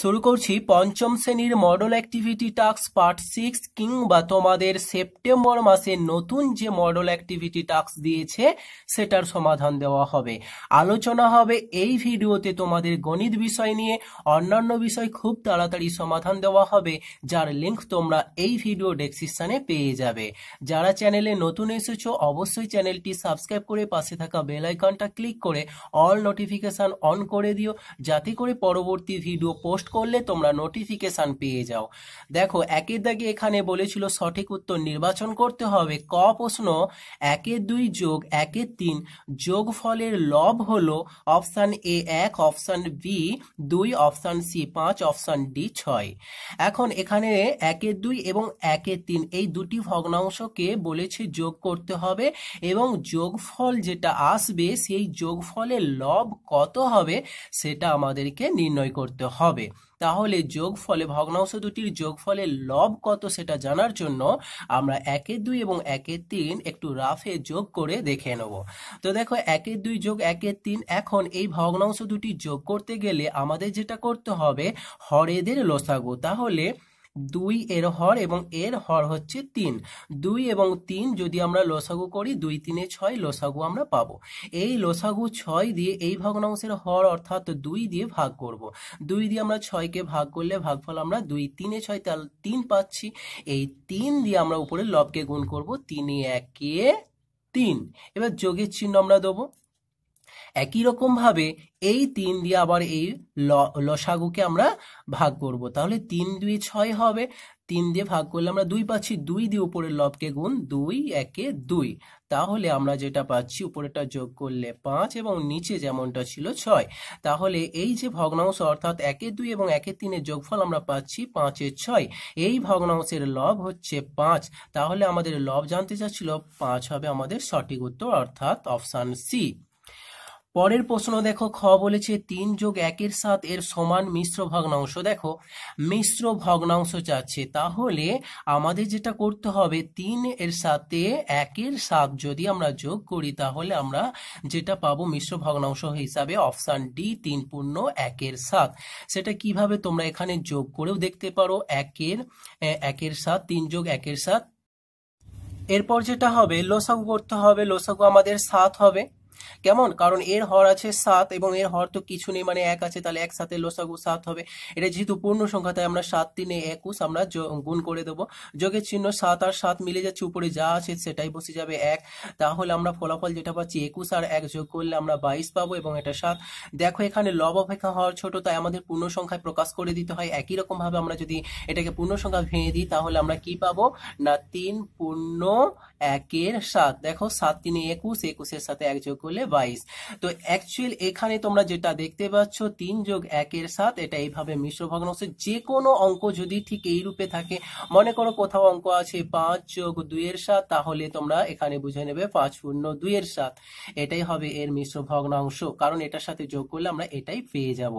শুরু করছি পঞ্চম শ্রেণীর model activity task part six কিংবা তোমাদের সেপ্টেম্বর মাসে নতুন যে মডেল অ্যাক্টিভিটি টাস্ক দিয়েছে সেটার সমাধান দেওয়া হবে আলোচনা হবে এই ভিডিওতে তোমাদের গণিত বিষয় নিয়ে অন্যান্য বিষয় খুব তাড়াতাড়ি সমাধান দেওয়া হবে যার লিঙ্ক তোমরা এই ভিডিও ডেসক্রিপশানে পেয়ে যাবে যারা চ্যানেলে নতুন এসেছো অবশ্যই চ্যানেলটি সাবস্ক্রাইব করে পাশে থাকা বেল আইকনটা ক্লিক করে অল নোটিফিকেশান অন করে দিও যাতে করে পরবর্তী ভিডিও পোস্ট পোস্ট করলে তোমরা নোটিফিকেশান পেয়ে যাও দেখো একের দাগে এখানে বলেছিল সঠিক উত্তর নির্বাচন করতে হবে ক প্রশ্ন একের দুই যোগ একের তিন যোগ ফলের লব হলো অপশান এ এক অপশান বি দুই অপশান সি পাঁচ অপশান ডি ছয় এখন এখানে একের দুই এবং একের তিন এই দুটি ভগ্নাংশকে বলেছে যোগ করতে হবে এবং যোগফল যেটা আসবে সেই যোগফলের লব কত হবে সেটা আমাদেরকে নির্ণয় করতে হবে তাহলে যোগ ফলে ভগ্নাংশ দুটির যোগ ফলে লব কত সেটা জানার জন্য আমরা একের দুই এবং একের তিন একটু রাফে যোগ করে দেখে নেব তো দেখো একের দুই যোগ একের তিন এখন এই ভগ্নাংশ দুটি যোগ করতে গেলে আমাদের যেটা করতে হবে হরেদের লসাগু তাহলে দুই এর হর এবং এর হর হচ্ছে তিন দুই এবং তিন যদি আমরা লোসাগু করি দুই তিনে ছয় লোসাগু আমরা পাবো এই লোসাগু ছয় দিয়ে এই ভগ্নাংশের হর অর্থাৎ দুই দিয়ে ভাগ করব। দুই দিয়ে আমরা ছয়কে ভাগ করলে ভাগফল আমরা দুই তিনে ছয় তাহলে তিন পাচ্ছি এই তিন দিয়ে আমরা উপরে লবকে গুণ করব তিনে একে তিন এবার যোগের চিহ্ন আমরা দেবো একই রকমভাবে এই তিন দিয়ে আবার এই লসাগুকে আমরা ভাগ করব তাহলে তিন দুই ছয় হবে তিন দিয়ে ভাগ করলে আমরা দুই পাচ্ছি দুই দিয়ে উপরের লবকে গুণ দুই একে দুই তাহলে আমরা যেটা পাচ্ছি উপরেটা যোগ করলে পাঁচ এবং নিচে যেমনটা ছিল ছয় তাহলে এই যে ভগ্নাংশ অর্থাৎ একে দুই এবং একে তিনের যোগফল আমরা পাচ্ছি পাঁচের ছয় এই ভগ্নাংশের লব হচ্ছে পাঁচ তাহলে আমাদের লব জানতে চাচ্ছিল পাঁচ হবে আমাদের সঠিক উত্তর অর্থাৎ অপশান সি পরের প্রশ্ন দেখো খ বলেছে তিন যোগ একের সাত এর সমান মিশ্র ভগ্নাংশ দেখো মিশ্র ভগ্নাংশ চাচ্ছে তাহলে আমাদের যেটা করতে হবে তিন এর সাথে একের সাত যদি আমরা যোগ করি তাহলে আমরা যেটা পাবো মিশ্র ভগ্নাংশ হিসাবে অপশান ডি তিন পূর্ণ একের সাত সেটা কিভাবে তোমরা এখানে যোগ করেও দেখতে পারো একের একের সাত তিন যোগ একের সাত এরপর যেটা হবে লোসাগু করতে হবে লোসাগু আমাদের সাত হবে কেমন কারণ এর হর আছে সাত এবং এর হর তো কিছু নেই মানে এক আছে তাহলে একসাথে লোসাগু সাত হবে এটা যেহেতু পূর্ণ সংখ্যা তাই আমরা সাত তিনে একুশ আমরা গুণ করে দেবো যোগের চিহ্ন সাত আর সাত মিলে যাচ্ছে উপরে যা আছে সেটাই বসে যাবে এক তাহলে আমরা ফলাফল যেটা পাচ্ছি একুশ আর এক যোগ করলে আমরা বাইশ পাবো এবং এটা সাত দেখো এখানে লব অপেক্ষা হওয়ার ছোট তাই আমাদের পূর্ণ সংখ্যায় প্রকাশ করে দিতে হয় একই রকমভাবে আমরা যদি এটাকে পূর্ণ সংখ্যা ভেঙে দিই তাহলে আমরা কি পাবো না তিন পূর্ণ একের সাত দেখো সাত তিনি একুশ একুশের সাথে এক যোগ করলে বাইশ তো অ্যাকচুয়াল এখানে তোমরা যেটা দেখতে পাচ্ছ তিন যোগ একের সাথে এটা এইভাবে মিশ্র ভগ্নাংশ যে কোনো অঙ্ক যদি ঠিক এই রূপে থাকে মনে করো কোথাও অঙ্ক আছে পাঁচ যোগ দুইয়ের সাত তাহলে তোমরা এখানে বুঝে নেবে পাঁচ শূন্য দুইয়ের সাত এটাই হবে এর মিশ্র ভগ্নাংশ কারণ এটার সাথে যোগ করলে আমরা এটাই পেয়ে যাব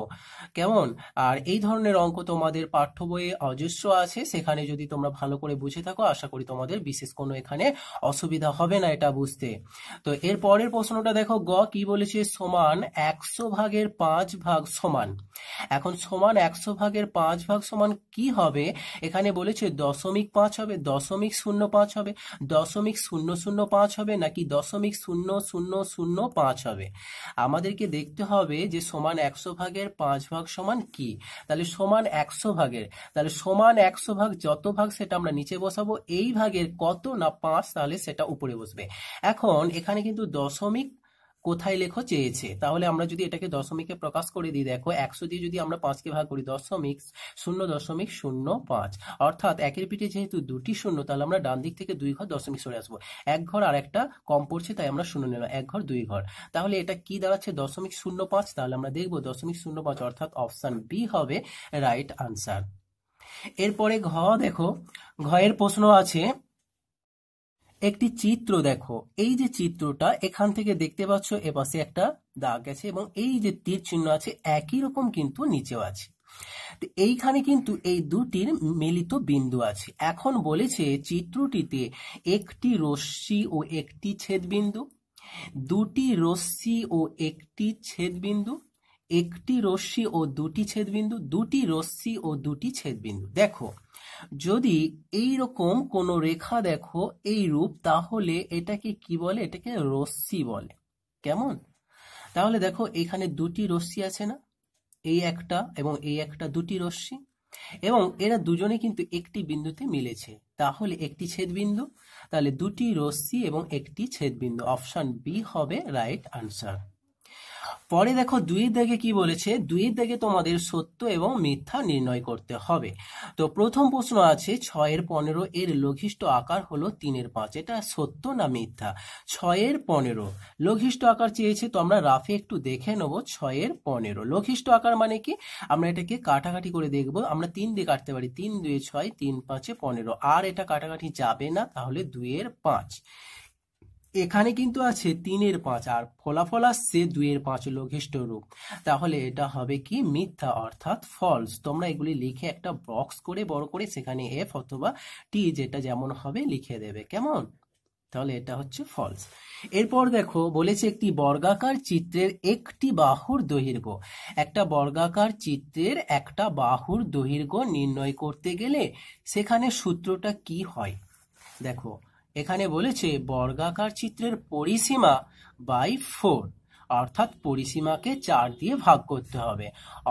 কেমন আর এই ধরনের অঙ্ক তোমাদের পাঠ্য বইয়ে অজস্র আছে সেখানে যদি তোমরা ভালো করে বুঝে থাকো আশা করি তোমাদের বিশেষ কোনো এখানে অসুবিধা হবে না এটা বুঝতে তো এর পরের প্রশ্নটা দেখো গ কি বলেছে সমান একশো ভাগের পাঁচ ভাগ সমান এখন সমান একশো ভাগের পাঁচ ভাগ সমান কি হবে এখানে বলেছে দশমিক পাঁচ হবে দশমিক শূন্য পাঁচ হবে দশমিক শূন্য শূন্য পাঁচ হবে নাকি দশমিক শূন্য শূন্য শূন্য পাঁচ হবে আমাদেরকে দেখতে হবে যে সমান একশো ভাগের পাঁচ ভাগ সমান কি তাহলে সমান একশো ভাগের তাহলে সমান একশো ভাগ যত ভাগ সেটা আমরা নিচে বসাবো এই ভাগের কত না পাঁচ তাহলে সেটা উপরে বসবে এখন এখানে কিন্তু দশমিক কোথায় লেখো চেয়েছে তাহলে আমরা যদি এটাকে দশমিকে প্রকাশ করে দিই দেখো একশো দিয়ে যদি আমরা পাঁচকে ভাগ করি দশমিক শূন্য দশমিক শূন্য পাঁচ অর্থাৎ একের পিঠে যেহেতু দুটি শূন্য তাহলে আমরা ডান দিক থেকে দুই ঘর দশমিক সরে আসবো এক ঘর আর একটা কম পড়ছে তাই আমরা শূন্য নিলাম এক ঘর দুই ঘর তাহলে এটা কি দাঁড়াচ্ছে দশমিক শূন্য পাঁচ তাহলে আমরা দেখবো দশমিক শূন্য পাঁচ অর্থাৎ অপশান বি হবে রাইট আনসার এরপরে ঘ দেখো ঘয়ের প্রশ্ন আছে একটি চিত্র দেখো এই যে চিত্রটা এখান থেকে দেখতে পাচ্ছ এপাশে একটা দাগ আছে এবং এই যে তীর চিহ্ন আছে একই রকম কিন্তু নিচেও আছে এইখানে কিন্তু এই দুটির মিলিত বিন্দু আছে এখন বলেছে চিত্রটিতে একটি রশ্মি ও একটি ছেদবিন্দু দুটি রশ্মি ও একটি ছেদবিন্দু একটি রশ্মি ও দুটি ছেদবিন্দু দুটি রশ্মি ও দুটি ছেদবিন্দু দেখো যদি এই রকম কোন রেখা দেখো এই রূপ তাহলে এটাকে কি বলে এটাকে রশ্মি বলে কেমন তাহলে দেখো এখানে দুটি রশ্মি আছে না এই একটা এবং এই একটা দুটি রশ্মি এবং এরা দুজনে কিন্তু একটি বিন্দুতে মিলেছে তাহলে একটি ছেদবিন্দু তাহলে দুটি রশ্মি এবং একটি ছেদবিন্দু অপশন বি হবে রাইট আনসার পরে দেখো দুইয়ের দেখে কি বলেছে দুইয়ের দেখে তোমাদের সত্য এবং মিথ্যা নির্ণয় করতে হবে তো প্রথম প্রশ্ন আছে ছয়ের পনেরো এর লঘিষ্ট আকার হলো তিনের পাঁচ এটা সত্য না মিথ্যা ছয়ের পনেরো লঘিষ্ট আকার চেয়েছে তো আমরা রাফে একটু দেখে নেব ছয়ের পনেরো লঘিষ্ট আকার মানে কি আমরা এটাকে কাটাকাটি করে দেখব আমরা তিন দিয়ে কাটতে পারি তিন দুয়ে ছয় তিন পাঁচে পনেরো আর এটা কাটাকাটি যাবে না তাহলে দুইয়ের পাঁচ এখানে কিন্তু আছে তিনের পাঁচ আর ফলাফল আসছে দুইয়ের পাঁচ লঘিষ্ঠ রূপ তাহলে এটা হবে কি মিথ্যা অর্থাৎ ফলস তোমরা এগুলি লিখে একটা বক্স করে বড় করে সেখানে এফ অথবা টি যেটা যেমন হবে লিখে দেবে কেমন তাহলে এটা হচ্ছে ফলস এরপর দেখো বলেছে একটি বর্গাকার চিত্রের একটি বাহুর দৈর্ঘ্য একটা বর্গাকার চিত্রের একটা বাহুর দৈর্ঘ্য নির্ণয় করতে গেলে সেখানে সূত্রটা কি হয় দেখো এখানে বলেছে বর্গাকার চিত্রের পরিসীমা বাই ফোর অর্থাৎ পরিসীমাকে চার দিয়ে ভাগ করতে হবে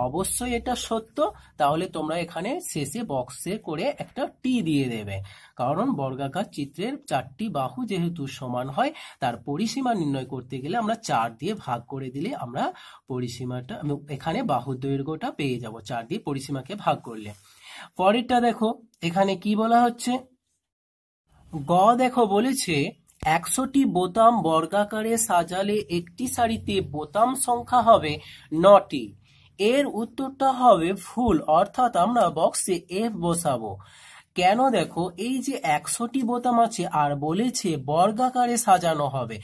অবশ্যই এটা সত্য তাহলে তোমরা এখানে শেষে বক্সে করে একটা টি দিয়ে দেবে কারণ বর্গাকার চিত্রের চারটি বাহু যেহেতু সমান হয় তার পরিসীমা নির্ণয় করতে গেলে আমরা চার দিয়ে ভাগ করে দিলে আমরা পরিসীমাটা এখানে বাহু দৈর্ঘ্যটা পেয়ে যাব চার দিয়ে পরিসীমাকে ভাগ করলে পরেরটা দেখো এখানে কি বলা হচ্ছে গ দেখো বলেছে একশোটি বোতাম বর্গাকারে সাজালে একটি সারিতে বোতাম সংখ্যা হবে নটি এর উত্তরটা হবে ফুল অর্থাৎ আমরা বক্সে এফ বসাবো কেন দেখো এই যে একশোটি বোতাম আছে আর বলেছে বর্গাকারে সাজানো হবে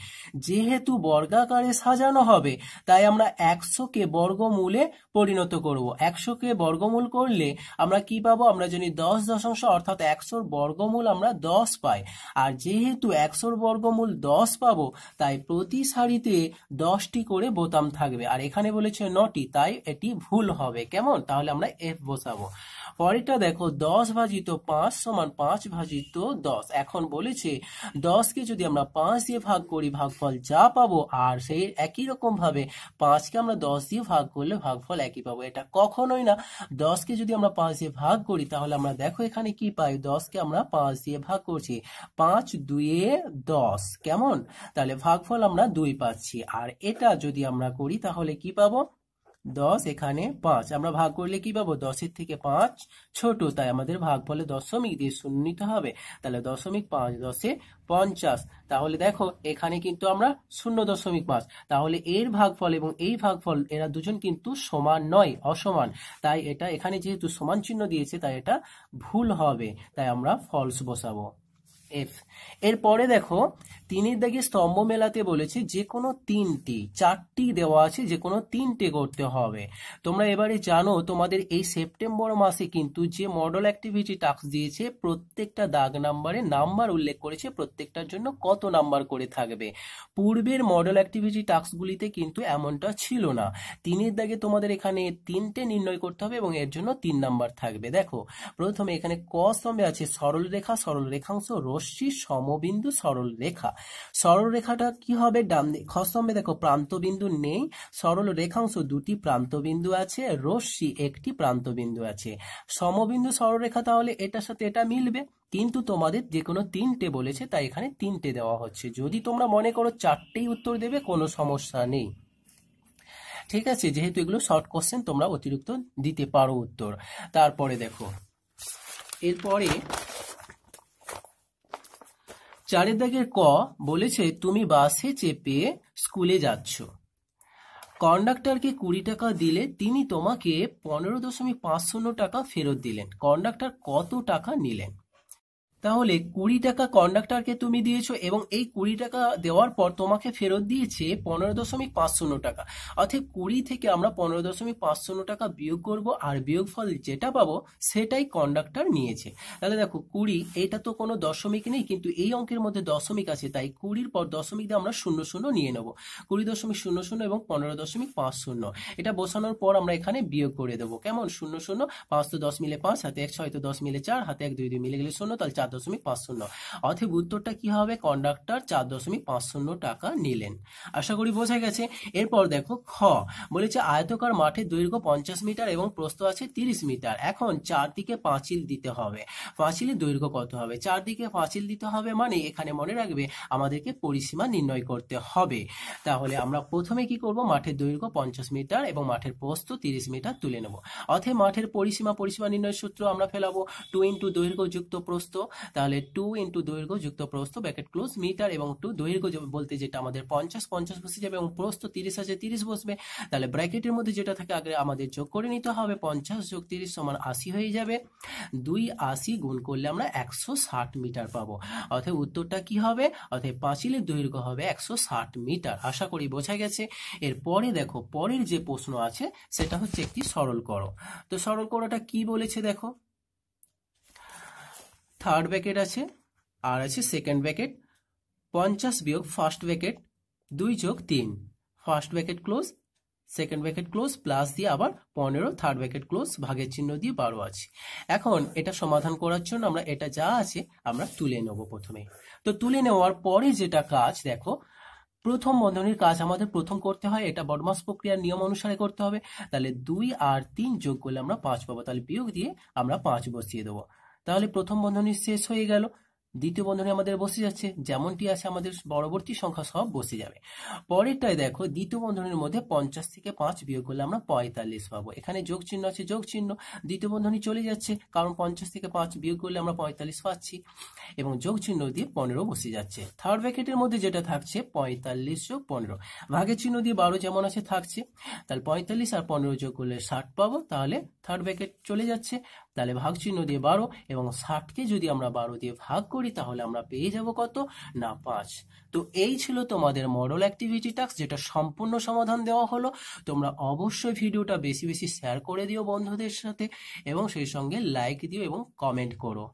যেহেতু বর্গাকারে সাজানো হবে তাই আমরা একশোকে বর্গমূলে পরিণত করব একশোকে বর্গমূল করলে আমরা কি পাবো আমরা যদি দশ দশাংশ অর্থাৎ একশোর বর্গমূল আমরা দশ পাই আর যেহেতু একশোর বর্গমূল দশ পাবো তাই প্রতি সারিতে দশটি করে বোতাম থাকবে আর এখানে বলেছে নটি তাই এটি ভুল হবে কেমন তাহলে আমরা এফ বসাবো পরেরটা দেখো দশ ভাজিত পাঁচ সমান পাঁচ ভাজিত দশ এখন বলেছে দশকে যদি আমরা পাঁচ দিয়ে ভাগ করি ভাগফল যা পাবো আর সেই একই রকমভাবে পাঁচকে আমরা দশ দিয়ে ভাগ করলে ভাগফল একই পাবো এটা কখনোই না দশকে যদি আমরা পাঁচ দিয়ে ভাগ করি তাহলে আমরা দেখো এখানে কি পাই দশকে আমরা পাঁচ দিয়ে ভাগ করছি পাঁচ দুয়ে দশ কেমন তাহলে ভাগফল আমরা দুই পাচ্ছি আর এটা যদি আমরা করি তাহলে কি পাবো দশ এখানে পাঁচ আমরা ভাগ করলে কি পাবো দশের থেকে পাঁচ ছোট তাই আমাদের ভাগ ফলে দশমিক দিয়ে শূন্য নিতে হবে তাহলে দশমিক পাঁচ দশে পঞ্চাশ তাহলে দেখো এখানে কিন্তু আমরা শূন্য দশমিক পাঁচ তাহলে এর ভাগ ফল এবং এই ভাগ ফল এরা দুজন কিন্তু সমান নয় অসমান তাই এটা এখানে যেহেতু সমান চিহ্ন দিয়েছে তাই এটা ভুল হবে তাই আমরা ফলস বসাবো এফ এরপরে দেখো তিনের দাগে স্তম্ভ মেলাতে বলেছে যে কোনো তিনটি চারটি দেওয়া আছে যে কোনো তিনটে করতে হবে তোমরা এবারে জানো তোমাদের এই সেপ্টেম্বর মাসে কিন্তু যে মডেল অ্যাক্টিভিটি টাস্ক দিয়েছে প্রত্যেকটা দাগ নাম্বারে নাম্বার উল্লেখ করেছে প্রত্যেকটার জন্য কত নাম্বার করে থাকবে পূর্বের মডেল অ্যাক্টিভিটি টাস্কগুলিতে কিন্তু এমনটা ছিল না তিনের দাগে তোমাদের এখানে তিনটে নির্ণয় করতে হবে এবং এর জন্য তিন নাম্বার থাকবে দেখো প্রথমে এখানে ক স্তম্ভে আছে সরল রেখা সরল রেখাংশ রোশ রশ্মির সমবিন্দু সরল রেখা সরল রেখাটা কি হবে ডান খস্তম্ভে দেখো প্রান্তবিন্দু নেই সরল রেখাংশ দুটি প্রান্তবিন্দু আছে রশ্মি একটি প্রান্তবিন্দু আছে সমবিন্দু সরলরেখা তাহলে এটার সাথে এটা মিলবে কিন্তু তোমাদের যে কোনো তিনটে বলেছে তাই এখানে তিনটে দেওয়া হচ্ছে যদি তোমরা মনে করো চারটেই উত্তর দেবে কোনো সমস্যা নেই ঠিক আছে যেহেতু এগুলো শর্ট কোশ্চেন তোমরা অতিরিক্ত দিতে পারো উত্তর তারপরে দেখো এরপরে চারের ক বলেছে তুমি বাসে চেপে স্কুলে যাচ্ছ কন্ডাক্টরকে কুড়ি টাকা দিলে তিনি তোমাকে পনেরো দশমিক পাঁচ শূন্য টাকা ফেরত দিলেন কন্ডাক্টর কত টাকা নিলেন তাহলে কুড়ি টাকা কন্ডাক্টরকে তুমি দিয়েছো এবং এই কুড়ি টাকা দেওয়ার পর তোমাকে ফেরত দিয়েছে পনেরো দশমিক পাঁচ শূন্য টাকা অর্থাৎ কুড়ি থেকে আমরা পনেরো দশমিক পাঁচ শূন্য টাকা বিয়োগ করব আর বিয়োগ ফল যেটা পাবো সেটাই কন্ডাক্টর নিয়েছে তাহলে দেখো কুড়ি এটা তো কোনো দশমিক নেই কিন্তু এই অঙ্কের মধ্যে দশমিক আছে তাই কুড়ির পর দশমিক দিয়ে আমরা শূন্য শূন্য নিয়ে নেব কুড়ি দশমিক শূন্য শূন্য এবং পনেরো দশমিক পাঁচ শূন্য এটা বসানোর পর আমরা এখানে বিয়োগ করে দেবো কেমন শূন্য শূন্য পাঁচ তো দশ মিলে পাঁচ হাতে এক ছয় তো দশ মিলে চার হাতে এক দুই দুই মিলে গেলে শূন্য তাহলে চার দশমিক পাঁচ শূন্য অর্থাৎ উত্তরটা কি হবে কন্ডাক্টর চার দশমিক পাঁচ শূন্য টাকা নিলেন আশা করি বোঝা গেছে এরপর দেখো খ বলেছে আয়তকার মাঠের দৈর্ঘ্য পঞ্চাশ মিটার এবং প্রস্থ আছে তিরিশ মিটার এখন চারদিকে পাঁচিল দিতে হবে পাঁচিলের দৈর্ঘ্য কত হবে চারদিকে পাঁচিল দিতে হবে মানে এখানে মনে রাখবে আমাদেরকে পরিসীমা নির্ণয় করতে হবে তাহলে আমরা প্রথমে কি করব মাঠের দৈর্ঘ্য পঞ্চাশ মিটার এবং মাঠের প্রস্ত তিরিশ মিটার তুলে নেব অথে মাঠের পরিসীমা পরিসীমা নির্ণয় সূত্র আমরা ফেলাবো টু ইন্টু দৈর্ঘ্য যুক্ত প্রস্থ তাহলে টু ইন্টু দৈর্ঘ্য যুক্ত প্রস্থ ব্যাকেট ক্লোজ মিটার এবং টু দৈর্ঘ্য বলতে যেটা আমাদের পঞ্চাশ পঞ্চাশ বসে যাবে এবং প্রস্থ তিরিশ আছে তিরিশ বসবে তাহলে ব্র্যাকেটের মধ্যে যেটা থাকে আগে আমাদের যোগ করে নিতে হবে পঞ্চাশ যোগ তিরিশ সমান আশি হয়ে যাবে দুই আশি গুণ করলে আমরা একশো ষাট মিটার পাবো অর্থাৎ উত্তরটা কি হবে অর্থাৎ পাঁচিলের দৈর্ঘ্য হবে একশো ষাট মিটার আশা করি বোঝা গেছে এরপরে দেখো পরের যে প্রশ্ন আছে সেটা হচ্ছে একটি সরল করো তো সরল করোটা কি বলেছে দেখো থার্ড ব্র্যাকেট আছে আর আছে সেকেন্ড ব্র্যাকেট পঞ্চাশ বিয়োগ ফার্স্ট ব্যাকেট দুই যোগ তিন first bracket close second bracket close plus দিয়ে আবার পনেরো থার্ড ব্যাকেট ক্লোজ ভাগের চিহ্ন দিয়ে বারো আছে এখন এটা সমাধান করার জন্য আমরা এটা যা আছে আমরা তুলে নেব প্রথমে তো তুলে নেওয়ার পরে যেটা কাজ দেখো প্রথম বন্ধনীর কাজ আমাদের প্রথম করতে হয় এটা বডমাস প্রক্রিয়ার নিয়ম অনুসারে করতে হবে তাহলে দুই আর তিন যোগ করলে আমরা পাঁচ পাবো তাহলে বিয়োগ দিয়ে আমরা পাঁচ বসিয়ে দেবো তাহলে প্রথম বন্ধনী শেষ হয়ে গেল দ্বিতীয় বন্ধনী আমাদের বসে যাচ্ছে যেমনটি আছে আমাদের পরবর্তী সংখ্যা সব বসে যাবে পরেরটায় দেখো দ্বিতীয় বন্ধনীর মধ্যে পঞ্চাশ থেকে পাঁচ বিয়োগ করলে আমরা পঁয়তাল্লিশ পাবো এখানে যোগ চিহ্ন আছে যোগ চিহ্ন দ্বিতীয় বন্ধনী চলে যাচ্ছে কারণ পঞ্চাশ থেকে পাঁচ বিয়োগ করলে আমরা পঁয়তাল্লিশ পাচ্ছি এবং যোগ চিহ্ন দিয়ে পনেরো বসে যাচ্ছে থার্ড ব্র্যাকেটের মধ্যে যেটা থাকছে পঁয়তাল্লিশ যোগ পনেরো ভাগের চিহ্ন দিয়ে বারো যেমন আছে থাকছে তাহলে পঁয়তাল্লিশ আর পনেরো যোগ করলে ষাট পাবো তাহলে থার্ড ব্র্যাকেট চলে যাচ্ছে তাহলে ভাগ চিহ্ন দিয়ে বারো এবং ষাটকে যদি আমরা বারো দিয়ে ভাগ করি তাহলে আমরা পেয়ে যাব কত না পাঁচ তো এই ছিল তোমাদের মডেল অ্যাক্টিভিটি টাস্ক যেটা সম্পূর্ণ সমাধান দেওয়া হলো তোমরা অবশ্যই ভিডিওটা বেশি বেশি শেয়ার করে দিও বন্ধুদের সাথে এবং সেই সঙ্গে লাইক দিও এবং কমেন্ট করো